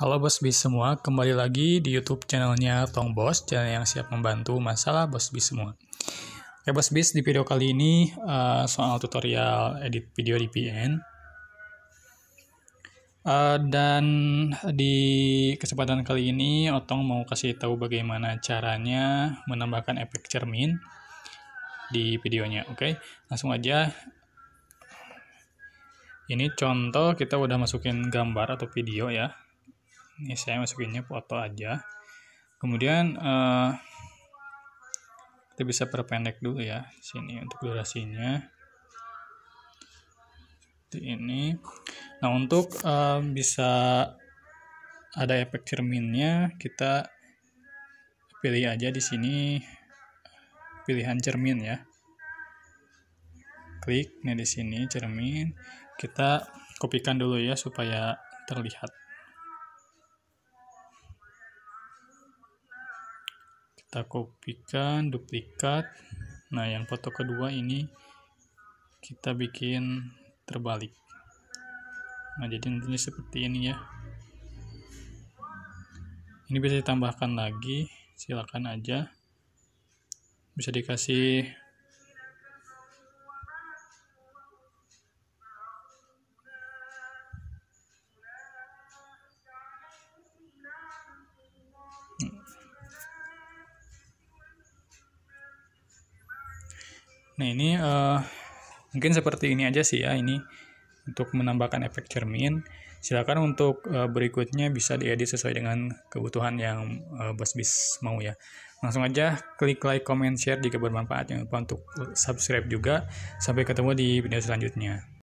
Halo Bos Bis semua, kembali lagi di YouTube channelnya Tong Bos, channel yang siap membantu masalah Bos Bis semua. Oke Bos Bis, di video kali ini uh, soal tutorial edit video PN. Uh, eh, dan di kesempatan kali ini Otong mau kasih tahu bagaimana caranya menambahkan efek cermin di videonya, oke? Okay? Langsung aja ini contoh kita udah masukin gambar atau video ya ini saya masukinnya foto aja kemudian uh, kita bisa perpendek dulu ya sini untuk durasinya seperti ini nah untuk uh, bisa ada efek cerminnya kita pilih aja di sini pilihan cermin ya klik nih di sini cermin kita kopikan dulu ya supaya terlihat kita kopikan duplikat nah yang foto kedua ini kita bikin terbalik nah jadi nantinya seperti ini ya ini bisa ditambahkan lagi silakan aja bisa dikasih Nah ini uh, mungkin seperti ini aja sih ya ini untuk menambahkan efek cermin. Silakan untuk uh, berikutnya bisa diedit sesuai dengan kebutuhan yang uh, bis mau ya. Langsung aja klik like, comment, share jika bermanfaat. Jangan lupa untuk subscribe juga. Sampai ketemu di video selanjutnya.